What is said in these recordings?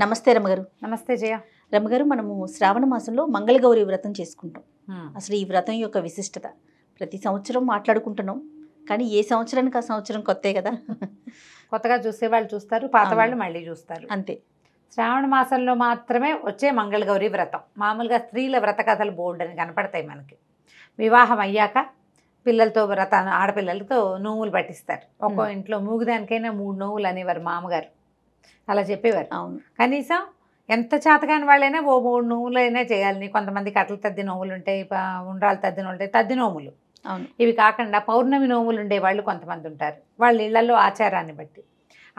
నమస్తే రమగారు నమస్తే జయ రమగారు మనము శ్రావణ మాసంలో మంగళగౌరి వ్రతం చేసుకుంటాం అసలు ఈ వ్రతం యొక్క విశిష్టత ప్రతి సంవత్సరం మాట్లాడుకుంటున్నాం కానీ ఏ సంవత్సరానికి ఆ సంవత్సరం కొత్తే కదా కొత్తగా చూసే వాళ్ళు చూస్తారు పాత వాళ్ళు మళ్ళీ చూస్తారు అంతే శ్రావణ మాసంలో మాత్రమే వచ్చే మంగళగౌరి వ్రతం మామూలుగా స్త్రీల వ్రత కథలు బోర్డు అని కనపడతాయి మనకి వివాహం అయ్యాక పిల్లలతో వ్రత ఆడపిల్లలతో నోవులు పట్టిస్తారు ఒక్కో ఇంట్లో మూగుదానికైనా మూడు నోవులు అనేవారు మామగారు అలా చెప్పేవారు అవును కనీసం ఎంత చేతకాని వాళ్ళైనా ఓ మూడు నోములైనా చేయాలని కొంతమంది కట్టలు తద్ది నోములు ఉంటాయి ఉండ్రాలు తద్ది ఉంటాయి తద్ది నోములు అవును ఇవి కాకుండా పౌర్ణమి నోములు ఉండేవాళ్ళు కొంతమంది ఉంటారు వాళ్ళ ఇళ్లలో ఆచారాన్ని బట్టి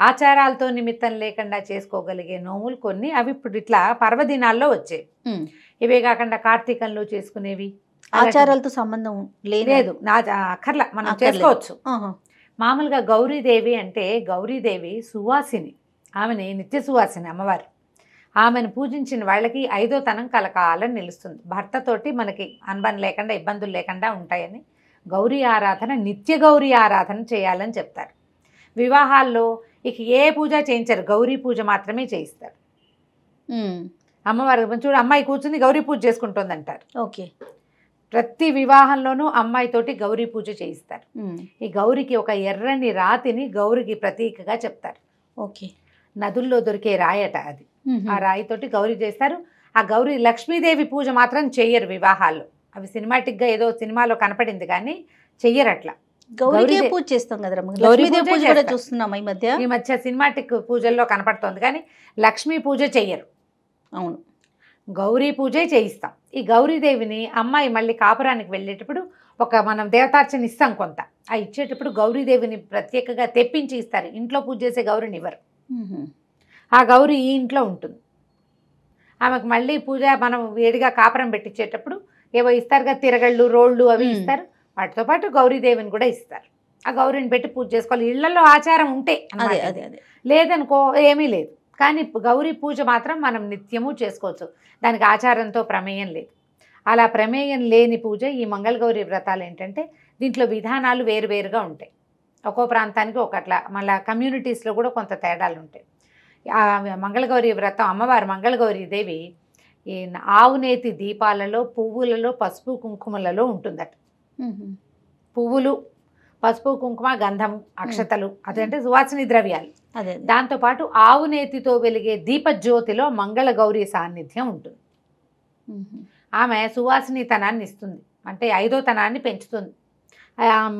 ఆచారాలతో నిమిత్తం లేకుండా చేసుకోగలిగే నోములు కొన్ని అవి ఇప్పుడు ఇట్లా పర్వదినాల్లో వచ్చాయి ఇవే కాకుండా కార్తీకంలో చేసుకునేవి ఆచారాలతో సంబంధం లేదు నా అక్కర్లా మనం చేసుకోవచ్చు మామూలుగా గౌరీదేవి అంటే గౌరీదేవి సువాసిని ఆమెని నిత్య సువాసన అమ్మవారు ఆమెను పూజించిన వాళ్ళకి ఐదో తనం కలకాలం నిలుస్తుంది భర్తతోటి మనకి అనుబం లేకుండా ఇబ్బందులు లేకుండా ఉంటాయని గౌరీ ఆరాధన నిత్య గౌరీ ఆరాధన చేయాలని చెప్తారు వివాహాల్లో ఇక ఏ పూజ చేయించారు గౌరీ పూజ మాత్రమే చేయిస్తారు అమ్మవారి చూడు అమ్మాయి కూర్చుని గౌరీ పూజ చేసుకుంటుంది అంటారు ఓకే ప్రతి వివాహంలోనూ అమ్మాయితోటి గౌరీ పూజ చేయిస్తారు ఈ గౌరికి ఒక ఎర్రని రాతిని గౌరికి ప్రతీకగా చెప్తారు ఓకే నదుల్లో దొరికే రాయట అది ఆ రాయితోటి గౌరీ చేస్తారు ఆ గౌరీ లక్ష్మీదేవి పూజ మాత్రం చెయ్యరు వివాహాల్లో అవి సినిమాటిక్గా ఏదో సినిమాలో కనపడింది కానీ చెయ్యరు అట్లా గౌరీ పూజ చేస్తాం పూజ కూడా చూస్తున్నాం ఈ మధ్య ఈ మధ్య సినిమాటిక్ పూజల్లో కనపడుతోంది కానీ లక్ష్మీ పూజ చెయ్యరు అవును గౌరీ పూజే చేయిస్తాం ఈ గౌరీదేవిని అమ్మాయి మళ్ళీ కాపురానికి వెళ్ళేటప్పుడు ఒక మనం దేవతార్చన ఇస్తాం కొంత ఆ ఇచ్చేటప్పుడు గౌరీదేవిని ప్రత్యేకంగా తెప్పించి ఇస్తారు ఇంట్లో పూజ చేసే గౌరిని ఇవ్వరు ఆ గౌరి ఈ ఇంట్లో ఉంటుంది ఆమెకు మళ్ళీ పూజ మనం వేడిగా కాపురం పెట్టించేటప్పుడు ఏవో ఇస్తారుగా తిరగళ్ళు రోళ్ళు అవి ఇస్తారు వాటితో పాటు గౌరీదేవిని కూడా ఇస్తారు ఆ గౌరిని పెట్టి పూజ చేసుకోవాలి ఇళ్లలో ఆచారం ఉంటే లేదనుకో ఏమీ లేదు కానీ గౌరీ పూజ మాత్రం మనం నిత్యము చేసుకోవచ్చు దానికి ఆచారంతో ప్రమేయం లేదు అలా ప్రమేయం లేని పూజ ఈ మంగళగౌరి వ్రతాలు ఏంటంటే దీంట్లో విధానాలు వేరువేరుగా ఉంటాయి ఒక్కో ప్రాంతానికి ఒకట్లా మళ్ళీ కమ్యూనిటీస్లో కూడా కొంత తేడాలు ఉంటాయి మంగళగౌరి వ్రతం అమ్మవారు మంగళగౌరి దేవి ఈ ఆవునేతి దీపాలలో పువ్వులలో పసుపు కుంకుమలలో ఉంటుందట పువ్వులు పసుపు కుంకుమ గంధము అక్షతలు అదంటే సువాసిని ద్రవ్యాలు అదే దాంతోపాటు ఆవునేతితో వెలిగే దీపజ్యోతిలో మంగళగౌరి సాన్నిధ్యం ఉంటుంది ఆమె సువాసనీతనాన్ని ఇస్తుంది అంటే ఐదో తనాన్ని పెంచుతుంది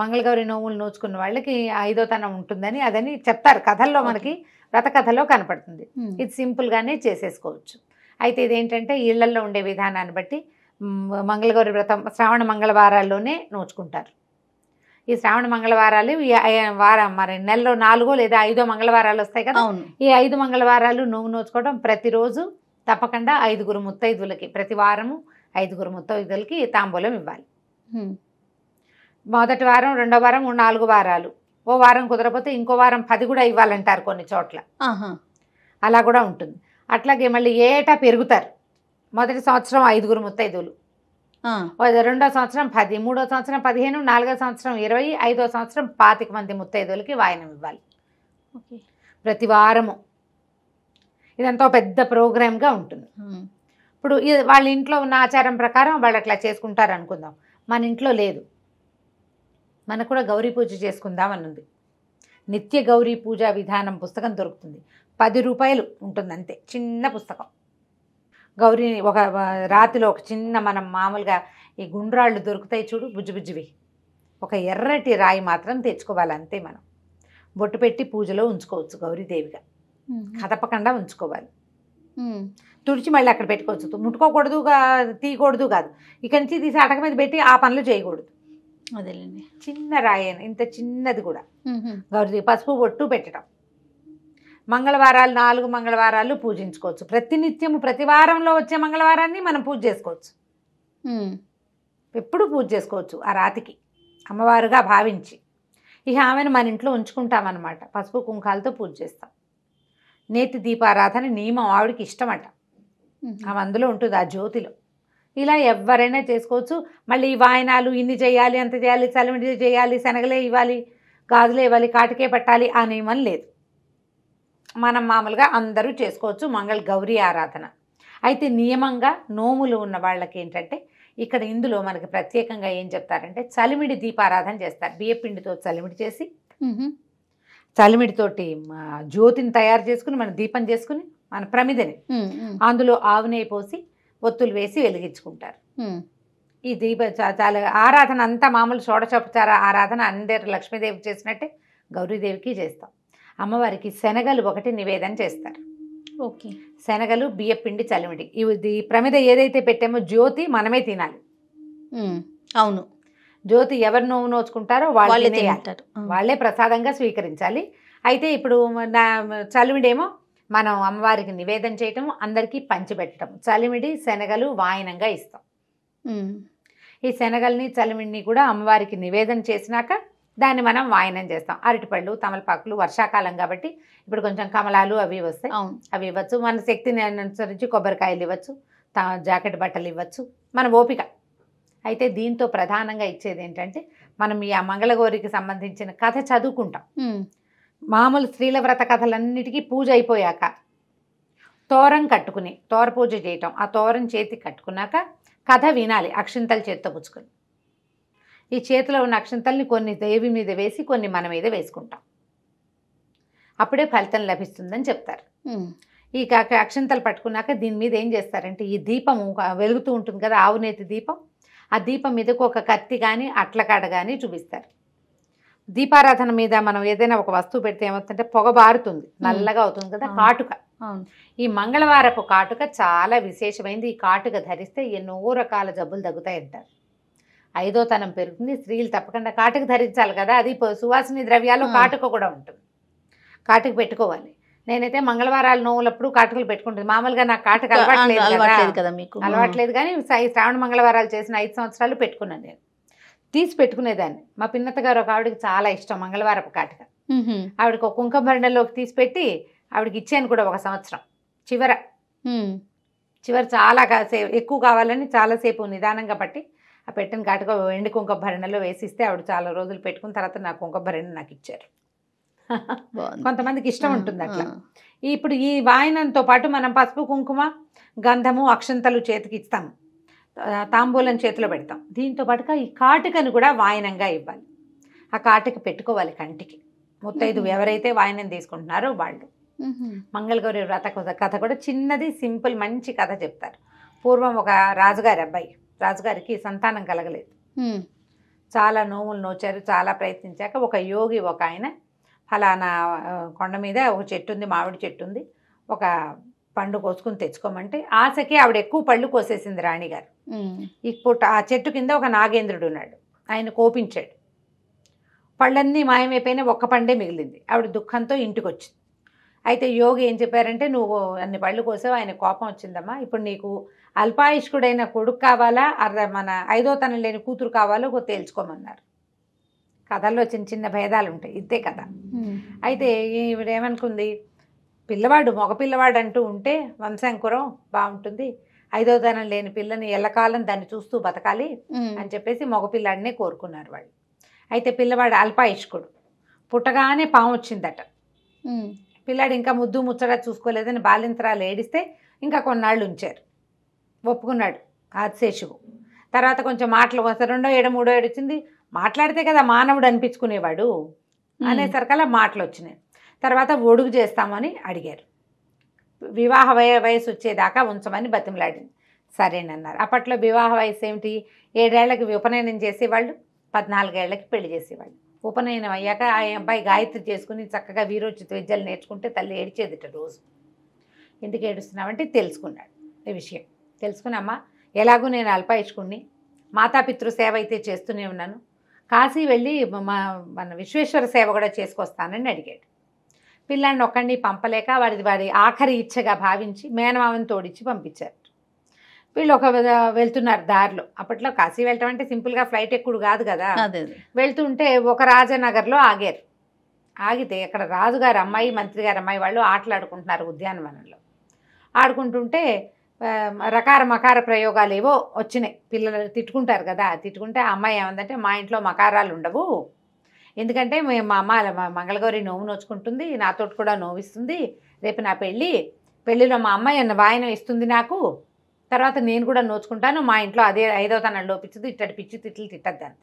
మంగళగౌరి నోములు నోచుకున్న వాళ్ళకి ఐదోతనం ఉంటుందని అదని చెప్తారు కథల్లో మనకి వ్రత కథలో కనపడుతుంది ఇది సింపుల్గానే చేసేసుకోవచ్చు అయితే ఇదేంటంటే ఇళ్లల్లో ఉండే విధానాన్ని బట్టి మంగళగౌరి వ్రతం శ్రావణ మంగళవారాల్లోనే నోచుకుంటారు ఈ శ్రావణ మంగళవారాలు ఈ వారం మరి నెలలో నాలుగో లేదా ఐదో మంగళవారాలు వస్తాయి కదా ఈ ఐదు మంగళవారాలు నోము నోచుకోవడం ప్రతిరోజు తప్పకుండా ఐదుగురు ముత్తైదులకి ప్రతి వారము ఐదుగురు ముత్తైదులకి తాంబూలం ఇవ్వాలి మొదటి వారం రెండో వారం మూడు నాలుగు వారాలు ఓ వారం కుదరపోతే ఇంకో వారం పది కూడా ఇవ్వాలంటారు కొన్ని చోట్ల అలా కూడా ఉంటుంది అట్లాగే మళ్ళీ ఏటా పెరుగుతారు మొదటి సంవత్సరం ఐదుగురు ముత్తైదులు రెండో సంవత్సరం పది మూడో సంవత్సరం పదిహేను నాలుగో సంవత్సరం ఇరవై ఐదో సంవత్సరం పాతిక మంది ముత్తైదులకి వాయనం ఇవ్వాలి ప్రతి వారము ఇదంతా పెద్ద ప్రోగ్రామ్గా ఉంటుంది ఇప్పుడు వాళ్ళ ఇంట్లో ఉన్న ఆచారం ప్రకారం వాళ్ళు అట్లా చేసుకుంటారు అనుకుందాం మన ఇంట్లో లేదు మనకు కూడా గౌరీ పూజ చేసుకుందాం అన్నది నిత్య గౌరీ పూజ విధానం పుస్తకం దొరుకుతుంది పది రూపాయలు ఉంటుంది అంతే చిన్న పుస్తకం గౌరీని ఒక రాతిలో ఒక చిన్న మనం మామూలుగా ఈ గుండ్రాళ్ళు దొరుకుతాయి చూడు బుజ్జిబుజ్జివి ఒక ఎర్రటి రాయి మాత్రం తెచ్చుకోవాలి అంతే మనం బొట్టు పెట్టి పూజలో ఉంచుకోవచ్చు గౌరీదేవిగా కదపకుండా ఉంచుకోవాలి తుడిచి మళ్ళీ అక్కడ పెట్టుకోవచ్చు ముట్టుకోకూడదు తీయకూడదు కాదు ఇక్కడి నుంచి తీసి అటక మీద పెట్టి ఆ పనులు చేయకూడదు అదేలేండి చిన్న రాయను ఇంత చిన్నది కూడా గౌరీ పసుపు బొట్టు పెట్టడం మంగళవారాలు నాలుగు మంగళవారాలు పూజించుకోవచ్చు ప్రతినిత్యము ప్రతి వారంలో వచ్చే మంగళవారాన్ని మనం పూజ చేసుకోవచ్చు ఎప్పుడు పూజ చేసుకోవచ్చు ఆ రాతికి అమ్మవారుగా భావించి ఈ ఆమెను మన ఇంట్లో ఉంచుకుంటామన్నమాట పసుపు కుంకాలతో పూజ చేస్తాం నేతి దీపారాధన నియమం ఆవిడకి ఇష్టమట ఆమె అందులో ఉంటుంది ఆ జ్యోతిలో ఇలా ఎవరైనా చేసుకోవచ్చు మళ్ళీ ఈ వాయనాలు ఇన్ని చేయాలి అంత చేయాలి చలిమిడి చేయాలి శనగలే ఇవ్వాలి గాజులే ఇవ్వాలి కాటికే పెట్టాలి ఆ నియమం లేదు మనం మామూలుగా అందరూ చేసుకోవచ్చు మంగళ గౌరీ ఆరాధన అయితే నియమంగా నోములు ఉన్న వాళ్ళకి ఏంటంటే ఇక్కడ ఇందులో మనకి ప్రత్యేకంగా ఏం చెప్తారంటే చలిమిడి దీపారాధన చేస్తారు బియ్యపిండితో చలిమిడి చేసి చలిమిడితోటి జ్యోతిని తయారు చేసుకుని మనం దీపం చేసుకుని మన ప్రమిదని అందులో ఆవు నెయ్యి పోసి ఒత్తులు వేసి వెలిగించుకుంటారు ఈ దీప చాలా ఆరాధన అంతా మామూలు షోడశోపచార ఆరాధన అందరు లక్ష్మీదేవి చేసినట్టే గౌరీదేవికి చేస్తాం అమ్మవారికి శనగలు ఒకటి నివేదన చేస్తారు ఓకే శనగలు బియ్యపిండి చలిమిడి ఇది ప్రమిద ఏదైతే పెట్టామో జ్యోతి మనమే తినాలి అవును జ్యోతి ఎవరు నోవు నోచుకుంటారో వాళ్ళే వాళ్ళే ప్రసాదంగా స్వీకరించాలి అయితే ఇప్పుడు నా చలివిడేమో మనం అమ్మవారికి నివేదన చేయటం అందరికీ పంచిపెట్టడం చలిమిడి శనగలు వాయనంగా ఇస్తాం ఈ శనగల్ని చలిమిడిని కూడా అమ్మవారికి నివేదన చేసినాక దాన్ని మనం వాయనం చేస్తాం అరటిపళ్ళు తమలపాకులు వర్షాకాలం కాబట్టి ఇప్పుడు కొంచెం కమలాలు అవి వస్తాయి అవి ఇవ్వచ్చు మన శక్తిని అనుసరించి కొబ్బరికాయలు ఇవ్వచ్చు జాకెట్ బట్టలు ఇవ్వచ్చు మన ఓపిక అయితే దీంతో ప్రధానంగా ఇచ్చేది ఏంటంటే మనం ఈ ఆ మంగళగౌరికి సంబంధించిన కథ చదువుకుంటాం మామూలు స్త్రీల వ్రత కథలన్నిటికీ పూజ అయిపోయాక తోరం కట్టుకుని తోర పూజ చేయటం ఆ తోరం చేతి కట్టుకున్నాక కథ వినాలి అక్షింతలు చేతితో పుచ్చుకొని ఈ చేతిలో ఉన్న అక్షింతల్ని కొన్ని దేవి మీద వేసి కొన్ని మన మీద వేసుకుంటాం అప్పుడే ఫలితం లభిస్తుందని చెప్తారు ఈ కాక అక్షింతలు పట్టుకున్నాక దీని మీద ఏం చేస్తారంటే ఈ దీపం వెలుగుతూ ఉంటుంది కదా ఆవునేతి దీపం ఆ దీపం మీదకు ఒక కత్తి కానీ అట్లకాడ కానీ చూపిస్తారు దీపారాధన మీద మనం ఏదైనా ఒక వస్తువు పెడితే ఏమవుతుందంటే పొగ బారుతుంది నల్లగా అవుతుంది కదా కాటుక ఈ మంగళవారపు కాటుక చాలా విశేషమైంది ఈ కాటుక ధరిస్తే ఎన్నో రకాల జబ్బులు తగ్గుతాయి అంటారు ఐదో తనం పెరుగుతుంది స్త్రీలు తప్పకుండా కాటుక ధరించాలి కదా అది సువాసిని ద్రవ్యాలు కాటుక కూడా ఉంటుంది కాటుక పెట్టుకోవాలి నేనైతే మంగళవారాలు నోవులప్పుడు కాటుకలు పెట్టుకుంటుంది మామూలుగా నాకు కాటుక అలవాట్లేదు కదా మీకు అలవాట్లేదు కానీ శ్రావణ మంగళవారాలు చేసిన ఐదు సంవత్సరాలు పెట్టుకున్నాను నేను తీసి పెట్టుకునేదాన్ని మా పిన్నత్తగారు ఒక ఆవిడకి చాలా ఇష్టం మంగళవారపు కాటిక ఆవిడకి ఒక కుంకుమరణలోకి తీసి పెట్టి ఆవిడకి ఇచ్చాను కూడా ఒక సంవత్సరం చివర చివరి చాలా కాసేపు ఎక్కువ కావాలని చాలాసేపు నిదానంగా పట్టి ఆ పెట్టిన కాటిక ఎండు కుంకుమభరణలో వేసిస్తే ఆవిడ చాలా రోజులు పెట్టుకున్న తర్వాత నా భరణి నాకు ఇచ్చారు కొంతమందికి ఇష్టం ఉంటుంది అట్లా ఇప్పుడు ఈ వాయినంతో పాటు మనం పసుపు కుంకుమ గంధము అక్షంతలు చేతికి ఇస్తాము తాంబూలం చేతిలో పెడతాం దీంతో పాటుగా ఈ కాటుకను కూడా వాయనంగా ఇవ్వాలి ఆ కాటుక పెట్టుకోవాలి కంటికి ముత్తైదు ఎవరైతే వాయనం తీసుకుంటున్నారో వాళ్ళు మంగళగౌరి వ్రత కథ కూడా చిన్నది సింపుల్ మంచి కథ చెప్తారు పూర్వం ఒక రాజుగారి అబ్బాయి రాజుగారికి సంతానం కలగలేదు చాలా నోములు నోచారు చాలా ప్రయత్నించాక ఒక యోగి ఒక ఆయన ఫలానా కొండ మీద ఒక చెట్టు ఉంది మామిడి చెట్టు ఉంది ఒక పండు కోసుకుని తెచ్చుకోమంటే ఆశకి ఆవిడ ఎక్కువ పళ్ళు కోసేసింది రాణిగారు ఇప్పుడు ఆ చెట్టు కింద ఒక నాగేంద్రుడు ఉన్నాడు ఆయన కోపించాడు పళ్ళన్నీ మాయమైపోయినా ఒక్క పండే మిగిలింది ఆవిడ దుఃఖంతో ఇంటికి వచ్చింది అయితే యోగి ఏం చెప్పారంటే నువ్వు అన్ని పళ్ళు కోసావు ఆయన కోపం వచ్చిందమ్మా ఇప్పుడు నీకు అల్పాయుష్కుడైన కొడుకు కావాలా అర్ధ మన ఐదో తనం లేని కూతురు కావాలో తేల్చుకోమన్నారు కథల్లో చిన్న చిన్న భేదాలు ఉంటాయి ఇంతే కథ అయితే ఈవిడేమనుకుంది పిల్లవాడు మగ పిల్లవాడు అంటూ ఉంటే వంశాంకురం బాగుంటుంది ధనం లేని పిల్లని ఎల్లకాలం దాన్ని చూస్తూ బతకాలి అని చెప్పేసి మగపిల్లాడినే కోరుకున్నారు వాళ్ళు అయితే పిల్లవాడు అల్పాయుష్కుడు పుట్టగానే పాము వచ్చిందట పిల్లాడు ఇంకా ముద్దు ముచ్చట చూసుకోలేదని బాలింతరాలు ఏడిస్తే ఇంకా కొన్నాళ్ళు ఉంచారు ఒప్పుకున్నాడు ఆదిశేషువు తర్వాత కొంచెం మాటలు వస్తారు రెండో ఏడు మూడో ఏడు వచ్చింది మాట్లాడితే కదా మానవుడు అనిపించుకునేవాడు అనేసరికల్లా మాటలు వచ్చినాయి తర్వాత ఒడుగు చేస్తామని అడిగారు వివాహ వయసు వచ్చేదాకా ఉంచమని బతిమలాడింది సరేనన్నారు అప్పట్లో వివాహ వయసు ఏమిటి ఏడేళ్లకి ఉపనయనం చేసేవాళ్ళు పద్నాలుగేళ్లకి పెళ్లి చేసేవాళ్ళు ఉపనయనం అయ్యాక ఆ అబ్బాయి గాయత్రి చేసుకుని చక్కగా వీరోచిత విద్యలు నేర్చుకుంటే తల్లి ఏడిచేదిట రోజు ఎందుకు ఏడుస్తున్నావంటే తెలుసుకున్నాడు ఈ విషయం తెలుసుకున్నమ్మా ఎలాగూ నేను అల్పాయించుకుని మాతాపితృ సేవ అయితే చేస్తూనే ఉన్నాను కాశీ వెళ్ళి మా మన విశ్వేశ్వర సేవ కూడా చేసుకొస్తానని అడిగాడు పిల్లాడిని ఒక్కడిని పంపలేక వాడిది వాడి ఆఖరి ఇచ్చగా భావించి మేనమామని తోడిచ్చి పంపించారు వీళ్ళు ఒక వెళ్తున్నారు దారిలో అప్పట్లో కాశీ వెళ్ళటం అంటే సింపుల్గా ఫ్లైట్ ఎక్కుడు కాదు కదా వెళ్తుంటే ఒక రాజనగర్లో ఆగారు ఆగితే అక్కడ రాజుగారు అమ్మాయి మంత్రి గారు అమ్మాయి వాళ్ళు ఆటలాడుకుంటున్నారు ఉద్యానవనంలో ఆడుకుంటుంటే రకార మకార ప్రయోగాలు ఏవో వచ్చినాయి పిల్లలు తిట్టుకుంటారు కదా తిట్టుకుంటే అమ్మాయి ఏమందంటే మా ఇంట్లో మకారాలు ఉండవు ఎందుకంటే మా అమ్మ మంగళగౌరి నోవు నోచుకుంటుంది నాతోటి కూడా నోవిస్తుంది రేపు నా పెళ్ళి పెళ్ళిలో మా అమ్మాయి అన్న వాయిన ఇస్తుంది నాకు తర్వాత నేను కూడా నోచుకుంటాను మా ఇంట్లో అదే ఐదో తన లోపించదు ఇట్టడి పిచ్చి తిట్లు తిట్టద్దంత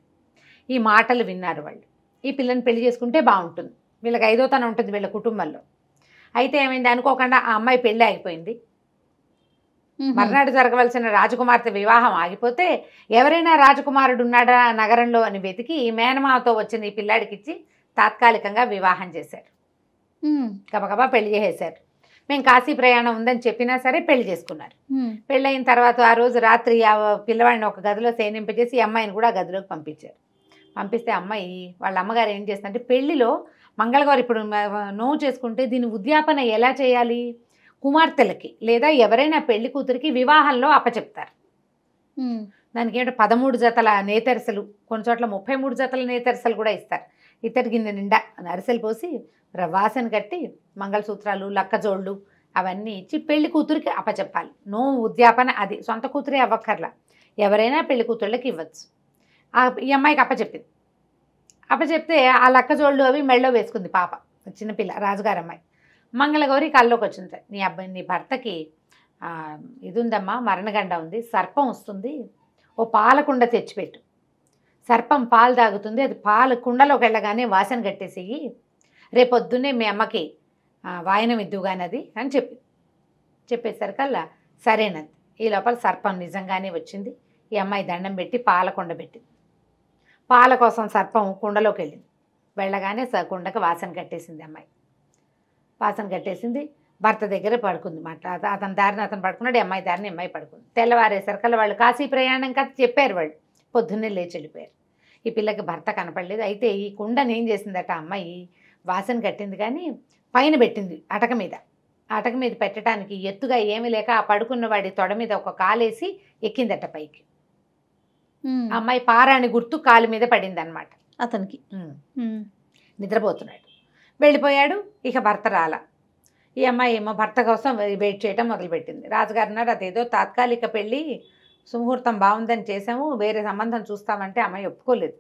ఈ మాటలు విన్నారు వాళ్ళు ఈ పిల్లని పెళ్లి చేసుకుంటే బాగుంటుంది వీళ్ళకి ఐదో తన ఉంటుంది వీళ్ళ కుటుంబంలో అయితే ఏమైంది అనుకోకుండా ఆ అమ్మాయి పెళ్ళి ఆగిపోయింది మర్నాడు జరగవలసిన రాజకుమార్తె వివాహం ఆగిపోతే ఎవరైనా రాజకుమారుడు ఉన్నాడా నగరంలో అని వెతికి మేనమాతో వచ్చిన ఈ పిల్లాడికిచ్చి తాత్కాలికంగా వివాహం చేశారు గబగబా పెళ్లి చేసేశారు మేము కాశీ ప్రయాణం ఉందని చెప్పినా సరే పెళ్లి చేసుకున్నారు పెళ్ళయిన తర్వాత ఆ రోజు రాత్రి ఆ పిల్లవాడిని ఒక గదిలో సేనింపజేసి అమ్మాయిని కూడా ఆ గదిలోకి పంపించారు పంపిస్తే అమ్మాయి వాళ్ళ అమ్మగారు ఏం చేస్తారంటే పెళ్లిలో మంగళగారు ఇప్పుడు నోవు చేసుకుంటే దీని ఉద్యాపన ఎలా చేయాలి కుమార్తెలకి లేదా ఎవరైనా పెళ్లి కూతురికి వివాహంలో అప్పచెప్తారు దానికి ఏంటో పదమూడు జతల నేతరిసలు కొన్ని చోట్ల ముప్పై మూడు జతల నేతరిసలు కూడా ఇస్తారు ఇతడి గిన్నె నిండా అరిసెలు పోసి వాసన కట్టి మంగళసూత్రాలు లక్కజోళ్ళు అవన్నీ ఇచ్చి పెళ్లి కూతురికి అప్పచెప్పాలి నో ఉద్యాపన అది సొంత కూతురే అవ్వక్కర్లా ఎవరైనా పెళ్లి కూతుళ్ళకి ఇవ్వచ్చు ఈ అమ్మాయికి అప్పచెప్పింది అప్పచెప్తే ఆ లక్కజోళ్ళు అవి మెళ్ళో వేసుకుంది పాప చిన్నపిల్ల రాజుగారు అమ్మాయి మంగళగౌరి కళ్ళలోకి వచ్చింది నీ అబ్బాయి నీ భర్తకి ఇది ఉందమ్మా మరణగండ ఉంది సర్పం వస్తుంది ఓ పాలకుండ తెచ్చిపెట్టు సర్పం పాలు తాగుతుంది అది పాలు కుండలోకి వెళ్ళగానే వాసన కట్టేసేయి రేపొద్దునే మీ అమ్మకి వాయనం ఇద్దుగానది అని చెప్పి చెప్పేసరికల్లా సరేనది ఈ లోపల సర్పం నిజంగానే వచ్చింది ఈ అమ్మాయి దండం పెట్టి పాలకుండ పెట్టింది పాల కోసం సర్పం కుండలోకి వెళ్ళింది వెళ్ళగానే కుండకు వాసన కట్టేసింది అమ్మాయి పాసం కట్టేసింది భర్త దగ్గరే పడుకుంది మాట అతని దారిని అతను పడుకున్నాడు అమ్మాయి దారిని అమ్మాయి పడుకుంది తెల్లవారేసరికల్లా వాళ్ళు కాశీ ప్రయాణం కథ చెప్పారు వాళ్ళు పొద్దున్నే లేచి వెళ్ళిపోయారు ఈ పిల్లకి భర్త కనపడలేదు అయితే ఈ కుండను ఏం చేసిందట అమ్మాయి వాసన కట్టింది కానీ పైన పెట్టింది అటక మీద అటక మీద పెట్టడానికి ఎత్తుగా ఏమి లేక ఆ పడుకున్న వాడి తొడ మీద ఒక కాలేసి ఎక్కిందట పైకి అమ్మాయి పారాని గుర్తు కాలు మీద పడింది అనమాట అతనికి నిద్రపోతున్నాడు వెళ్ళిపోయాడు ఇక భర్త రాల ఈ అమ్మాయి ఏమో భర్త కోసం వెయిట్ చేయడం మొదలుపెట్టింది రాజుగారు అన్నారు అదేదో తాత్కాలిక పెళ్ళి సుముహూర్తం బాగుందని చేసాము వేరే సంబంధం చూస్తామంటే అమ్మాయి ఒప్పుకోలేదు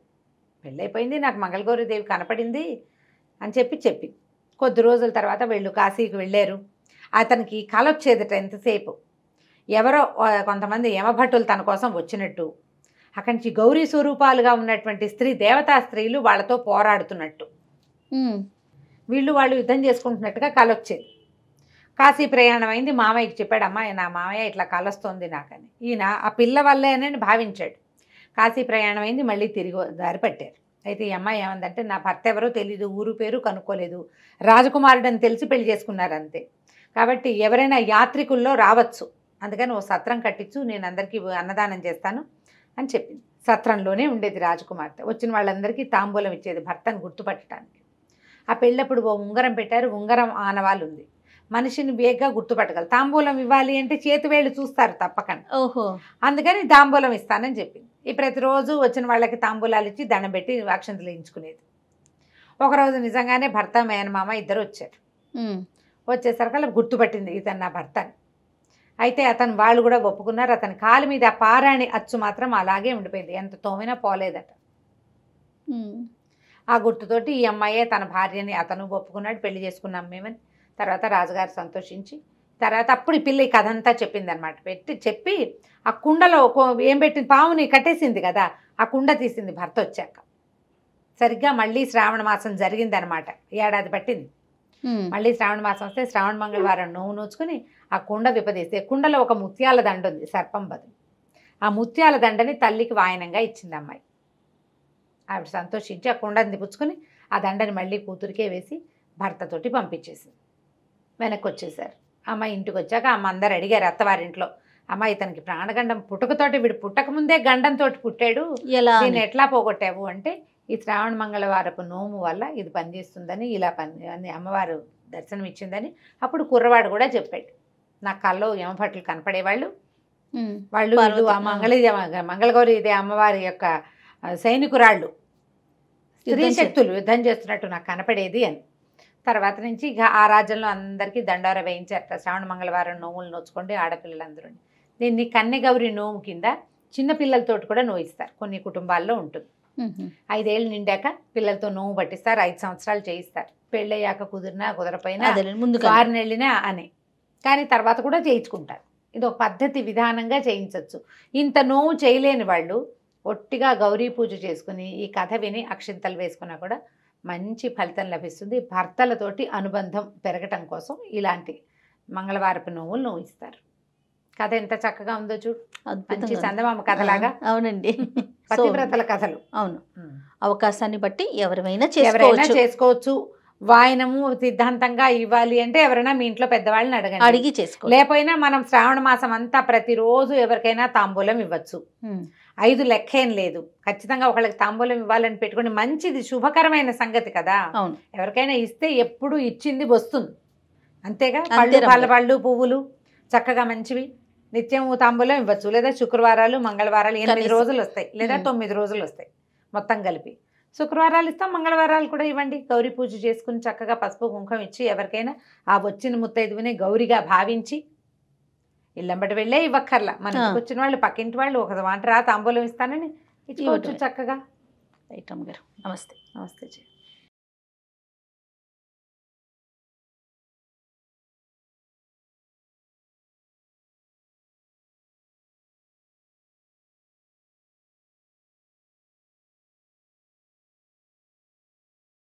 పెళ్ళైపోయింది నాకు మంగళగౌరీదేవి కనపడింది అని చెప్పి చెప్పింది కొద్ది రోజుల తర్వాత వీళ్ళు కాశీకి వెళ్ళారు అతనికి కళ ఎంతసేపు ఎవరో కొంతమంది యమభట్టులు తన కోసం వచ్చినట్టు అక్కడి నుంచి గౌరీ స్వరూపాలుగా ఉన్నటువంటి స్త్రీ దేవతా స్త్రీలు వాళ్ళతో పోరాడుతున్నట్టు వీళ్ళు వాళ్ళు యుద్ధం చేసుకుంటున్నట్టుగా కాలొచ్చేది కాశీ ప్రయాణం అయింది మామయ్యకి చెప్పాడు అమ్మాయి నా మామయ్య ఇట్లా కాలొస్తుంది నాకని ఈయన ఆ పిల్ల వల్లే అని భావించాడు కాశీ ప్రయాణం అయింది మళ్ళీ తిరిగి దారి పట్టారు అయితే ఈ అమ్మాయి ఏమందంటే నా భర్త ఎవరో తెలీదు ఊరు పేరు కనుక్కోలేదు రాజకుమారుడు అని తెలిసి పెళ్లి చేసుకున్నారు అంతే కాబట్టి ఎవరైనా యాత్రికుల్లో రావచ్చు అందుకని ఓ సత్రం కట్టించు నేను అందరికీ అన్నదానం చేస్తాను అని చెప్పింది సత్రంలోనే ఉండేది రాజకుమార్తె వచ్చిన వాళ్ళందరికీ తాంబూలం ఇచ్చేది భర్తను గుర్తుపట్టడానికి ఆ పెళ్ళప్పుడు ఓ ఉంగరం పెట్టారు ఉంగరం ఆనవాళ్ళు ఉంది మనిషిని వేగ్గా గుర్తుపట్టగలరు తాంబూలం ఇవ్వాలి అంటే చేతి వేళ్ళు చూస్తారు తప్పకుండా ఓహో అందుకని తాంబూలం ఇస్తానని చెప్పింది ఈ ప్రతిరోజు వచ్చిన వాళ్ళకి తాంబూలాలు ఇచ్చి దండం పెట్టి అక్షంతలు ఎంచుకునేది ఒకరోజు నిజంగానే భర్త మేనమామ ఇద్దరు వచ్చారు వచ్చేసరికి అలా గుర్తుపట్టింది ఇతను నా భర్తని అయితే అతను వాళ్ళు కూడా ఒప్పుకున్నారు అతని కాలు మీద పారాణి అచ్చు మాత్రం అలాగే ఉండిపోయింది ఎంత తోమినా పోలేదట ఆ గుర్తుతోటి ఈ అమ్మాయే తన భార్యని అతను ఒప్పుకున్నాడు పెళ్లి చేసుకున్నాం మేమని తర్వాత రాజుగారు సంతోషించి తర్వాత అప్పుడు ఈ పిల్ల ఈ కథ అంతా చెప్పిందనమాట పెట్టి చెప్పి ఆ కుండలో ఏం పెట్టింది పావుని కట్టేసింది కదా ఆ కుండ తీసింది భర్త వచ్చాక సరిగ్గా మళ్ళీ శ్రావణ మాసం జరిగిందనమాట ఏడాది పట్టింది మళ్ళీ శ్రావణ మాసం వస్తే శ్రావణ మంగళవారం నువ్వు నూచుకుని ఆ కుండ విపదీస్తే కుండలో ఒక ముత్యాల దండ ఉంది సర్పం ఆ ముత్యాల దండని తల్లికి వాయనంగా ఇచ్చింది అమ్మాయి ఆవిడ సంతోషించి ఆ కొండని పుచ్చుకొని ఆ దండని మళ్ళీ కూతురికే వేసి భర్తతోటి పంపించేసింది వెనక్కి వచ్చేసారు అమ్మ ఇంటికి వచ్చాక అమ్మ అందరు అడిగారు అత్తవారింట్లో అమ్మ ఇతనికి ప్రాణగండం పుట్టుకతోటి వీడు పుట్టకముందే గండంతో పుట్టాడు నేను ఎట్లా పోగొట్టావు అంటే ఈ శ్రావణ మంగళవారపు నోము వల్ల ఇది పనిచేస్తుందని ఇలా పని అని అమ్మవారు దర్శనం ఇచ్చిందని అప్పుడు కుర్రవాడు కూడా చెప్పాడు నా కళ్ళు యమభట్లు కనపడేవాళ్ళు వాళ్ళు ఆ మంగళ మంగళగౌరి ఇదే అమ్మవారి యొక్క సైనికురాళ్ళు స్త్రీ శక్తులు యుద్ధం చేస్తున్నట్టు నాకు కనపడేది అని తర్వాత నుంచి ఇక ఆ రాజ్యంలో అందరికీ దండార వేయించారు శ్రావణ మంగళవారం నోములు నోచుకోండి ఆడపిల్లలందరూ దీన్ని కన్నెగౌరి నోము కింద చిన్నపిల్లలతోటి కూడా నోయిస్తారు కొన్ని కుటుంబాల్లో ఉంటుంది ఐదేళ్ళు నిండాక పిల్లలతో నోము పట్టిస్తారు ఐదు సంవత్సరాలు చేయిస్తారు పెళ్ళయ్యాక కుదిరినా కుదరపోయినా ముందు కారు నెళ్ళినా అని కానీ తర్వాత కూడా చేయించుకుంటారు ఇది ఒక పద్ధతి విధానంగా చేయించవచ్చు ఇంత నోవు చేయలేని వాళ్ళు ఒట్టిగా గౌరీ పూజ చేసుకుని ఈ కథ విని అక్షింతలు వేసుకున్నా కూడా మంచి ఫలితం లభిస్తుంది భర్తలతోటి అనుబంధం పెరగటం కోసం ఇలాంటి మంగళవారపు నోవులు ఇస్తారు కథ ఎంత చక్కగా ఉందో చూడు మంచి చందమామ కథలాగా అవునండి పతివ్రతల కథలు అవును అవకాశాన్ని బట్టి ఎవరైనా ఎవరైనా చేసుకోవచ్చు వాయనము సిద్ధాంతంగా ఇవ్వాలి అంటే ఎవరైనా మీ ఇంట్లో పెద్దవాళ్ళని అడగండి అడిగి చేసుకో లేకపోయినా మనం శ్రావణ మాసం అంతా ప్రతిరోజు ఎవరికైనా తాంబూలం ఇవ్వచ్చు ఐదు లెక్కేం లేదు ఖచ్చితంగా ఒకళ్ళకి తాంబూలం ఇవ్వాలని పెట్టుకుని మంచిది శుభకరమైన సంగతి కదా ఎవరికైనా ఇస్తే ఎప్పుడు ఇచ్చింది వస్తుంది అంతేగా పళ్ళు పళ్ళ పళ్ళు పువ్వులు చక్కగా మంచివి నిత్యం తాంబూలం ఇవ్వచ్చు లేదా శుక్రవారాలు మంగళవారాలు ఎనిమిది రోజులు వస్తాయి లేదా తొమ్మిది రోజులు వస్తాయి మొత్తం కలిపి శుక్రవారాలు ఇస్తాం మంగళవారాలు కూడా ఇవ్వండి గౌరీ పూజ చేసుకుని చక్కగా పసుపు కుంకం ఇచ్చి ఎవరికైనా ఆ వచ్చిన ముత్తైదువుని గౌరిగా భావించి ఇల్లంబటి వెళ్ళే ఇవ్వక్కర్లా మన ఇంటికి వచ్చిన వాళ్ళు పక్కింటి వాళ్ళు ఒక వాంటరా తాంబూలం ఇస్తానని ఇచ్చుకోవచ్చు చక్కగా రైట్ అమ్మగారు నమస్తే నమస్తే జీ